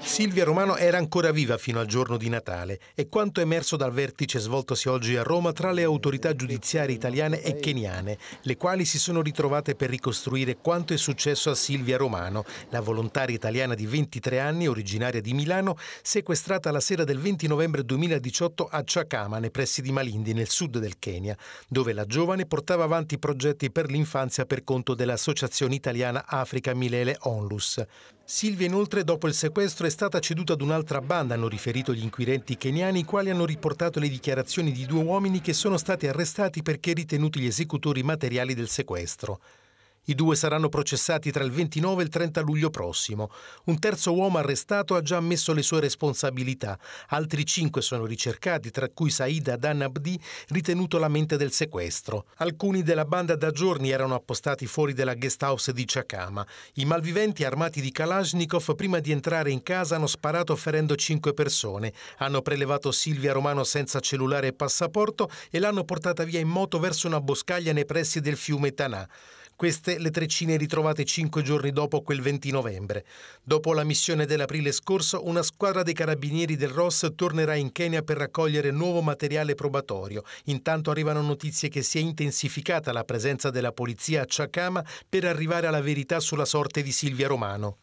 Silvia Romano era ancora viva fino al giorno di Natale e quanto emerso dal vertice svoltosi oggi a Roma tra le autorità giudiziarie italiane e keniane, le quali si sono ritrovate per ricostruire quanto è successo a Silvia Romano, la volontaria italiana di 23 anni, originaria di Milano, sequestrata la sera del 20 novembre 2018 a Chakama, nei pressi di Malindi, nel sud del Kenya, dove la giovane portava avanti progetti per l'infanzia per conto dell'Associazione Italiana Africa Milele Onlus. Silvia inoltre dopo il sequestro è stata ceduta ad un'altra banda, hanno riferito gli inquirenti keniani, i quali hanno riportato le dichiarazioni di due uomini che sono stati arrestati perché ritenuti gli esecutori materiali del sequestro. I due saranno processati tra il 29 e il 30 luglio prossimo. Un terzo uomo arrestato ha già ammesso le sue responsabilità. Altri cinque sono ricercati, tra cui Saida Adan Abdi, ritenuto la mente del sequestro. Alcuni della banda da giorni erano appostati fuori della guest house di Chakama. I malviventi armati di Kalashnikov prima di entrare in casa hanno sparato ferendo cinque persone. Hanno prelevato Silvia Romano senza cellulare e passaporto e l'hanno portata via in moto verso una boscaglia nei pressi del fiume Tanà. Queste le treccine ritrovate cinque giorni dopo quel 20 novembre. Dopo la missione dell'aprile scorso, una squadra dei carabinieri del ROS tornerà in Kenya per raccogliere nuovo materiale probatorio. Intanto arrivano notizie che si è intensificata la presenza della polizia a Chakama per arrivare alla verità sulla sorte di Silvia Romano.